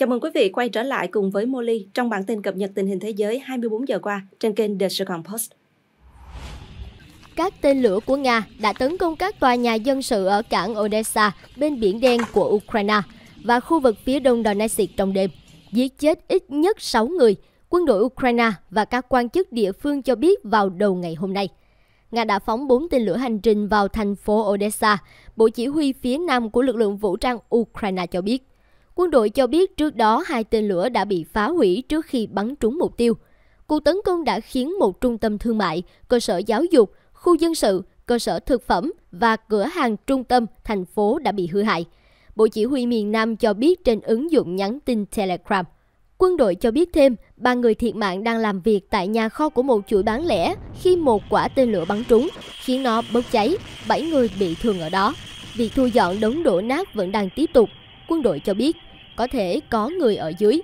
Chào mừng quý vị quay trở lại cùng với Molly trong bản tin cập nhật tình hình thế giới 24 giờ qua trên kênh The Second Post. Các tên lửa của Nga đã tấn công các tòa nhà dân sự ở cảng Odessa bên biển đen của Ukraine và khu vực phía đông Donetsk trong đêm, giết chết ít nhất 6 người, quân đội Ukraine và các quan chức địa phương cho biết vào đầu ngày hôm nay. Nga đã phóng 4 tên lửa hành trình vào thành phố Odessa, Bộ Chỉ huy phía Nam của lực lượng vũ trang Ukraine cho biết. Quân đội cho biết trước đó hai tên lửa đã bị phá hủy trước khi bắn trúng mục tiêu. Cuộc tấn công đã khiến một trung tâm thương mại, cơ sở giáo dục, khu dân sự, cơ sở thực phẩm và cửa hàng trung tâm thành phố đã bị hư hại. Bộ Chỉ huy miền Nam cho biết trên ứng dụng nhắn tin Telegram. Quân đội cho biết thêm, ba người thiệt mạng đang làm việc tại nhà kho của một chuỗi bán lẻ khi một quả tên lửa bắn trúng, khiến nó bốc cháy, bảy người bị thương ở đó. Việc thu dọn đống đổ nát vẫn đang tiếp tục, quân đội cho biết có thể có người ở dưới.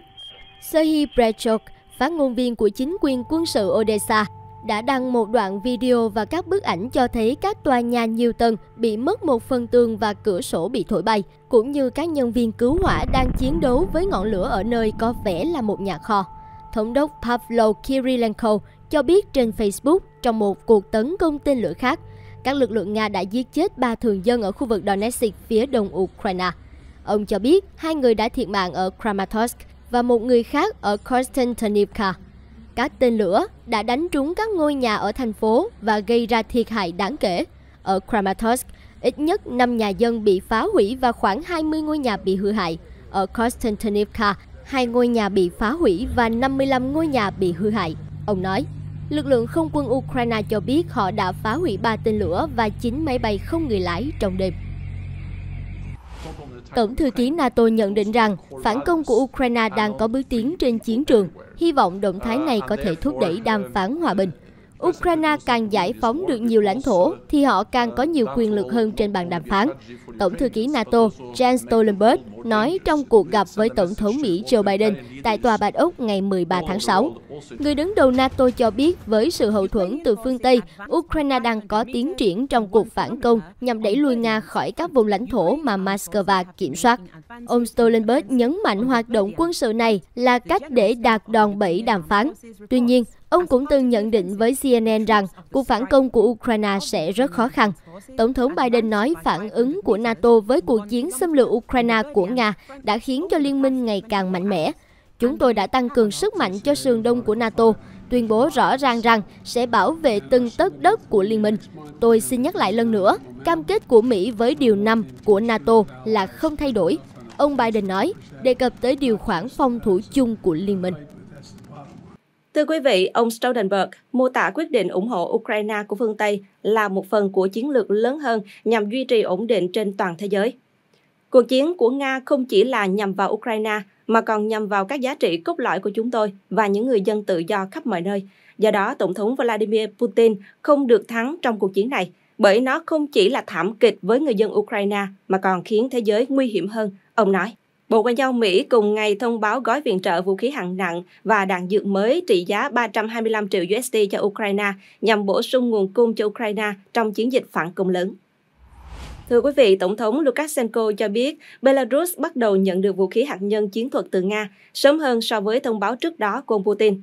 Sergei Brechok, phát ngôn viên của chính quyền quân sự Odessa, đã đăng một đoạn video và các bức ảnh cho thấy các tòa nhà nhiều tầng bị mất một phần tường và cửa sổ bị thổi bay, cũng như các nhân viên cứu hỏa đang chiến đấu với ngọn lửa ở nơi có vẻ là một nhà kho. Thống đốc Pavlo Kirilenko cho biết trên Facebook trong một cuộc tấn công tên lửa khác, các lực lượng Nga đã giết chết ba thường dân ở khu vực Donetsk phía đông Ukraine. Ông cho biết hai người đã thiệt mạng ở Kramatorsk và một người khác ở Konstantinivka. Các tên lửa đã đánh trúng các ngôi nhà ở thành phố và gây ra thiệt hại đáng kể. Ở Kramatorsk, ít nhất 5 nhà dân bị phá hủy và khoảng 20 ngôi nhà bị hư hại. Ở Konstantinivka, hai ngôi nhà bị phá hủy và 55 ngôi nhà bị hư hại. Ông nói, lực lượng không quân Ukraine cho biết họ đã phá hủy 3 tên lửa và 9 máy bay không người lái trong đêm. Tổng thư ký NATO nhận định rằng phản công của Ukraine đang có bước tiến trên chiến trường, hy vọng động thái này có thể thúc đẩy đàm phán hòa bình. Ukraine càng giải phóng được nhiều lãnh thổ thì họ càng có nhiều quyền lực hơn trên bàn đàm phán. Tổng thư ký NATO Jens Stoltenberg nói trong cuộc gặp với Tổng thống Mỹ Joe Biden tại Tòa Bạch Ốc ngày 13 tháng 6. Người đứng đầu NATO cho biết với sự hậu thuẫn từ phương Tây, Ukraine đang có tiến triển trong cuộc phản công nhằm đẩy lùi Nga khỏi các vùng lãnh thổ mà Moscow kiểm soát. Ông Stoltenberg nhấn mạnh hoạt động quân sự này là cách để đạt đòn bẩy đàm phán. Tuy nhiên, Ông cũng từng nhận định với CNN rằng cuộc phản công của Ukraine sẽ rất khó khăn. Tổng thống Biden nói phản ứng của NATO với cuộc chiến xâm lược Ukraine của Nga đã khiến cho liên minh ngày càng mạnh mẽ. Chúng tôi đã tăng cường sức mạnh cho sườn đông của NATO, tuyên bố rõ ràng rằng sẽ bảo vệ từng tấc đất của liên minh. Tôi xin nhắc lại lần nữa, cam kết của Mỹ với điều 5 của NATO là không thay đổi. Ông Biden nói, đề cập tới điều khoản phòng thủ chung của liên minh. Thưa quý vị, ông Stoltenberg mô tả quyết định ủng hộ Ukraine của phương Tây là một phần của chiến lược lớn hơn nhằm duy trì ổn định trên toàn thế giới. Cuộc chiến của Nga không chỉ là nhằm vào Ukraine mà còn nhằm vào các giá trị cốt lõi của chúng tôi và những người dân tự do khắp mọi nơi. Do đó, Tổng thống Vladimir Putin không được thắng trong cuộc chiến này, bởi nó không chỉ là thảm kịch với người dân Ukraine mà còn khiến thế giới nguy hiểm hơn, ông nói. Bộ Ngoại giao Mỹ cùng ngày thông báo gói viện trợ vũ khí hạng nặng và đạn dược mới trị giá 325 triệu USD cho Ukraine nhằm bổ sung nguồn cung cho Ukraine trong chiến dịch phản công lớn. Thưa quý vị, Tổng thống Lukashenko cho biết Belarus bắt đầu nhận được vũ khí hạt nhân chiến thuật từ Nga sớm hơn so với thông báo trước đó của ông Putin.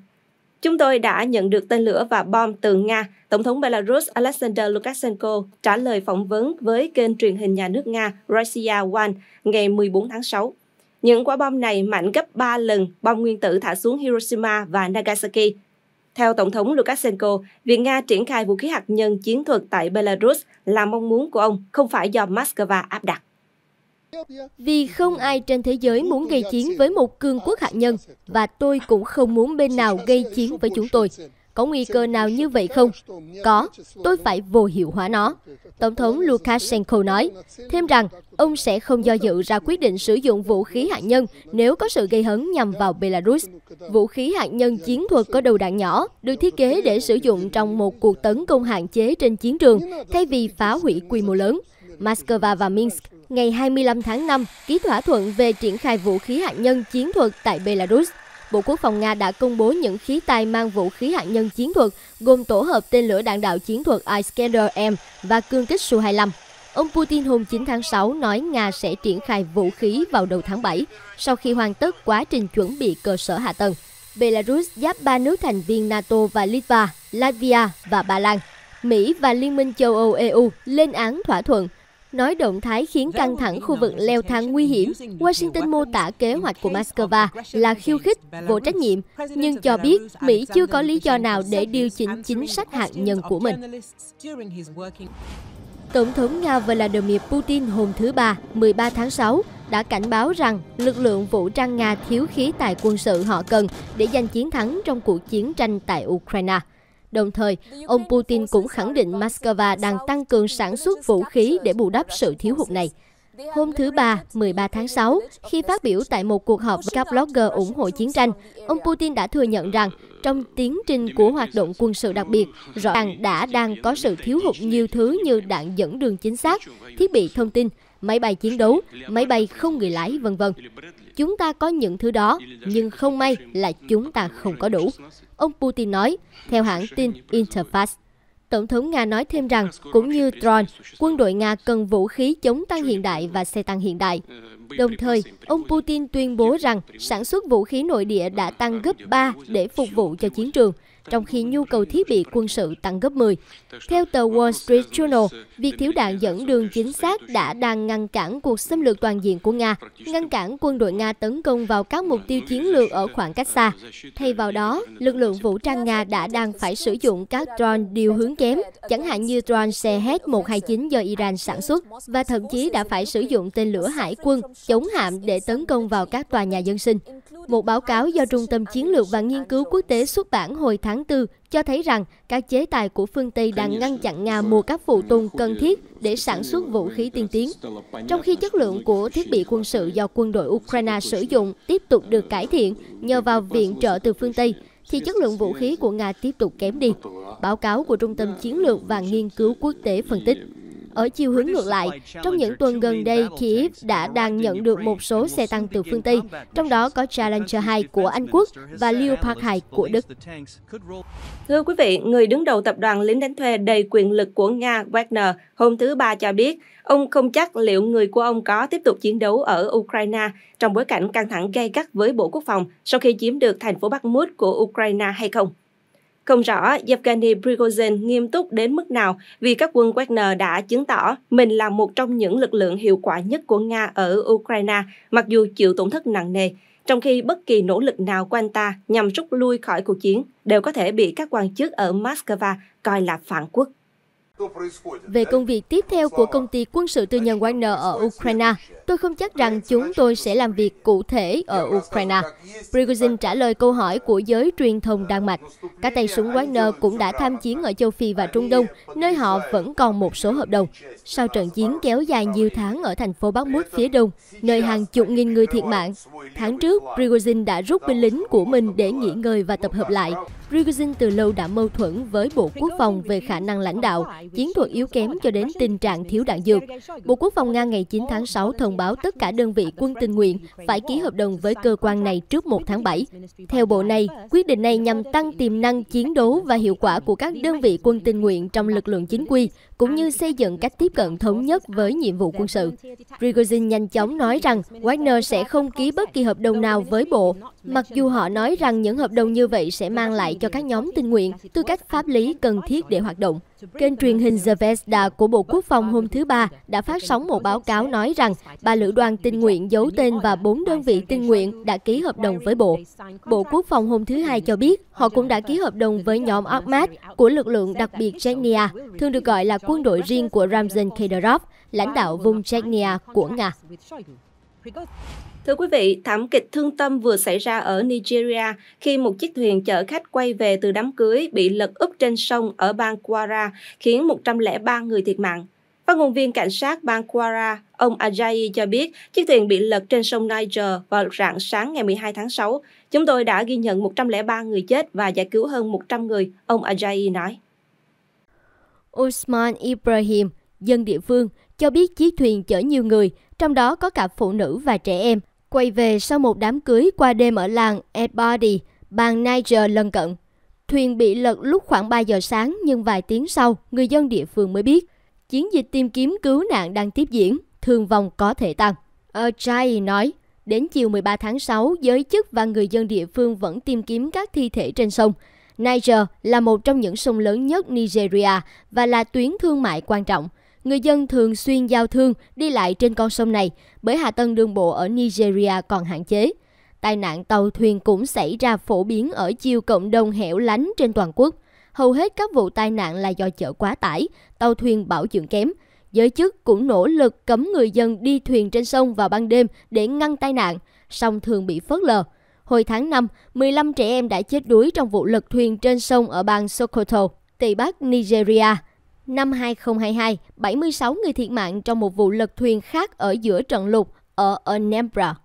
Chúng tôi đã nhận được tên lửa và bom từ Nga, Tổng thống Belarus Alexander Lukashenko trả lời phỏng vấn với kênh truyền hình nhà nước Nga Russia One ngày 14 tháng 6. Những quả bom này mạnh gấp 3 lần bom nguyên tử thả xuống Hiroshima và Nagasaki. Theo Tổng thống Lukashenko, việc Nga triển khai vũ khí hạt nhân chiến thuật tại Belarus là mong muốn của ông, không phải do Moscow áp đặt. Vì không ai trên thế giới muốn gây chiến với một cường quốc hạt nhân, và tôi cũng không muốn bên nào gây chiến với chúng tôi. Có nguy cơ nào như vậy không? Có, tôi phải vô hiệu hóa nó. Tổng thống Lukashenko nói thêm rằng ông sẽ không do dự ra quyết định sử dụng vũ khí hạt nhân nếu có sự gây hấn nhằm vào Belarus. Vũ khí hạt nhân chiến thuật có đầu đạn nhỏ được thiết kế để sử dụng trong một cuộc tấn công hạn chế trên chiến trường thay vì phá hủy quy mô lớn. Moscow và Minsk ngày 25 tháng 5 ký thỏa thuận về triển khai vũ khí hạt nhân chiến thuật tại Belarus. Bộ Quốc phòng Nga đã công bố những khí tài mang vũ khí hạt nhân chiến thuật gồm tổ hợp tên lửa đạn đạo chiến thuật Iskander-M và cương kích Su-25. Ông Putin hôm 9 tháng 6 nói Nga sẽ triển khai vũ khí vào đầu tháng 7 sau khi hoàn tất quá trình chuẩn bị cơ sở hạ tầng. Belarus giáp ba nước thành viên NATO và Litva, Latvia và Ba Lan. Mỹ và Liên minh châu Âu EU lên án thỏa thuận nói động thái khiến căng thẳng khu vực leo thang nguy hiểm. Washington mô tả kế hoạch của Moscow là khiêu khích, vô trách nhiệm, nhưng cho biết Mỹ chưa có lý do nào để điều chỉnh chính sách hạt nhân của mình. Tổng thống Nga Vladimir Putin hôm thứ Ba, 13 tháng 6, đã cảnh báo rằng lực lượng vũ trang Nga thiếu khí tài quân sự họ cần để giành chiến thắng trong cuộc chiến tranh tại Ukraine. Đồng thời, ông Putin cũng khẳng định Moscow đang tăng cường sản xuất vũ khí để bù đắp sự thiếu hụt này. Hôm thứ Ba, 13 tháng 6, khi phát biểu tại một cuộc họp với các blogger ủng hộ chiến tranh, ông Putin đã thừa nhận rằng trong tiến trình của hoạt động quân sự đặc biệt, rõ ràng đã đang có sự thiếu hụt nhiều thứ như đạn dẫn đường chính xác, thiết bị thông tin, máy bay chiến đấu, máy bay không người lái, vân vân. Chúng ta có những thứ đó, nhưng không may là chúng ta không có đủ. Ông Putin nói, theo hãng tin Interfax. Tổng thống Nga nói thêm rằng, cũng như Tron, quân đội Nga cần vũ khí chống tăng hiện đại và xe tăng hiện đại. Đồng thời, ông Putin tuyên bố rằng sản xuất vũ khí nội địa đã tăng gấp 3 để phục vụ cho chiến trường, trong khi nhu cầu thiết bị quân sự tăng gấp 10. Theo tờ Wall Street Journal, việc thiếu đạn dẫn đường chính xác đã đang ngăn cản cuộc xâm lược toàn diện của Nga, ngăn cản quân đội Nga tấn công vào các mục tiêu chiến lược ở khoảng cách xa. Thay vào đó, lực lượng vũ trang Nga đã đang phải sử dụng các drone điều hướng kém, chẳng hạn như drone Sehed-129 do Iran sản xuất, và thậm chí đã phải sử dụng tên lửa hải quân chống hạm để tấn công vào các tòa nhà dân sinh. Một báo cáo do Trung tâm Chiến lược và Nghiên cứu Quốc tế xuất bản hồi tháng 4 cho thấy rằng các chế tài của phương Tây đang ngăn chặn Nga mua các phụ tùng cần thiết để sản xuất vũ khí tiên tiến, trong khi chất lượng của thiết bị quân sự do quân đội Ukraine sử dụng tiếp tục được cải thiện nhờ vào viện trợ từ phương Tây thì chất lượng vũ khí của Nga tiếp tục kém đi, báo cáo của Trung tâm Chiến lược và Nghiên cứu Quốc tế phân tích. Ở chiều hướng ngược lại, trong những tuần gần đây, Kiev đã đang nhận được một số xe tăng từ phương Tây, trong đó có Challenger 2 của Anh Quốc và Leopard 2 của Đức. Thưa quý vị, người đứng đầu tập đoàn lính đánh thuê đầy quyền lực của Nga Wagner hôm thứ Ba cho biết, ông không chắc liệu người của ông có tiếp tục chiến đấu ở Ukraine trong bối cảnh căng thẳng gay gắt với Bộ Quốc phòng sau khi chiếm được thành phố Bakhmut của Ukraine hay không. Không rõ Yevgeny Prigozhin nghiêm túc đến mức nào vì các quân Wagner đã chứng tỏ mình là một trong những lực lượng hiệu quả nhất của Nga ở Ukraine, mặc dù chịu tổn thất nặng nề, trong khi bất kỳ nỗ lực nào của anh ta nhằm rút lui khỏi cuộc chiến đều có thể bị các quan chức ở Moscow coi là phản quốc. Về công việc tiếp theo của công ty quân sự tư nhân Wagner ở Ukraine, tôi không chắc rằng chúng tôi sẽ làm việc cụ thể ở Ukraine. Prigozhin trả lời câu hỏi của giới truyền thông Đan Mạch. Các tay súng Wagner cũng đã tham chiến ở châu Phi và Trung Đông, nơi họ vẫn còn một số hợp đồng. Sau trận chiến kéo dài nhiều tháng ở thành phố Mút phía đông, nơi hàng chục nghìn người thiệt mạng, tháng trước Prigozhin đã rút binh lính của mình để nghỉ ngơi và tập hợp lại Prigozhin từ lâu đã mâu thuẫn với Bộ Quốc phòng về khả năng lãnh đạo, chiến thuật yếu kém cho đến tình trạng thiếu đạn dược. Bộ Quốc phòng Nga ngày 9 tháng 6 thông báo tất cả đơn vị quân tình nguyện phải ký hợp đồng với cơ quan này trước 1 tháng 7. Theo bộ này, quyết định này nhằm tăng tiềm năng chiến đấu và hiệu quả của các đơn vị quân tình nguyện trong lực lượng chính quy, cũng như xây dựng cách tiếp cận thống nhất với nhiệm vụ quân sự. Prigozhin nhanh chóng nói rằng Wagner sẽ không ký bất kỳ hợp đồng nào với bộ, mặc dù họ nói rằng những hợp đồng như vậy sẽ mang lại cho các nhóm tình nguyện tư cách pháp lý cần thiết để hoạt động. Kênh truyền hình Zvezda của Bộ Quốc phòng hôm thứ Ba đã phát sóng một báo cáo nói rằng ba lữ đoàn tình nguyện giấu tên và bốn đơn vị tình nguyện đã ký hợp đồng với Bộ. Bộ Quốc phòng hôm thứ Hai cho biết họ cũng đã ký hợp đồng với nhóm Ahmad của lực lượng đặc biệt Chechnya, thường được gọi là quân đội riêng của Ramzan Kadyrov, lãnh đạo vùng Chechnya của Nga. Thưa quý vị, thảm kịch thương tâm vừa xảy ra ở Nigeria khi một chiếc thuyền chở khách quay về từ đám cưới bị lật úp trên sông ở bang Kwara, khiến 103 người thiệt mạng. Phát ngôn viên cảnh sát bang Kwara, ông Ajayi cho biết chiếc thuyền bị lật trên sông Niger vào rạng sáng ngày 12 tháng 6. Chúng tôi đã ghi nhận 103 người chết và giải cứu hơn 100 người, ông Ajayi nói. Usman Ibrahim, dân địa phương, cho biết chiếc thuyền chở nhiều người, trong đó có cả phụ nữ và trẻ em, quay về sau một đám cưới qua đêm ở làng Edbody, bang Niger lân cận. Thuyền bị lật lúc khoảng 3 giờ sáng nhưng vài tiếng sau, người dân địa phương mới biết. Chiến dịch tìm kiếm cứu nạn đang tiếp diễn, thương vong có thể tăng. Ochai nói, đến chiều 13 tháng 6, giới chức và người dân địa phương vẫn tìm kiếm các thi thể trên sông. Niger là một trong những sông lớn nhất Nigeria và là tuyến thương mại quan trọng – người dân thường xuyên giao thương đi lại trên con sông này bởi hạ tầng đường bộ ở Nigeria còn hạn chế. Tai nạn tàu thuyền cũng xảy ra phổ biến ở chiều cộng đồng hẻo lánh trên toàn quốc. Hầu hết các vụ tai nạn là do chở quá tải, tàu thuyền bảo dưỡng kém. Giới chức cũng nỗ lực cấm người dân đi thuyền trên sông vào ban đêm để ngăn tai nạn, song thường bị phớt lờ. Hồi tháng 5, 15 trẻ em đã chết đuối trong vụ lật thuyền trên sông ở bang Sokoto, Tây Bắc Nigeria. Năm 2022, 76 người thiệt mạng trong một vụ lật thuyền khác ở giữa trận lụt ở Anambra.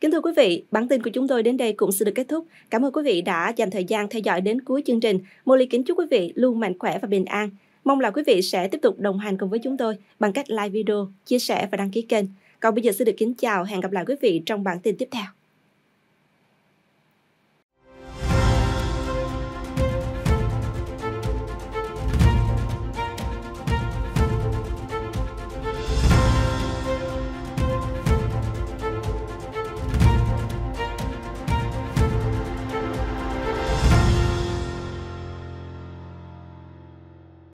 Kính thưa quý vị, bản tin của chúng tôi đến đây cũng sẽ được kết thúc. Cảm ơn quý vị đã dành thời gian theo dõi đến cuối chương trình. Mô Ly kính chúc quý vị luôn mạnh khỏe và bình an. Mong là quý vị sẽ tiếp tục đồng hành cùng với chúng tôi bằng cách like video, chia sẻ và đăng ký kênh. Còn bây giờ xin được kính chào, hẹn gặp lại quý vị trong bản tin tiếp theo.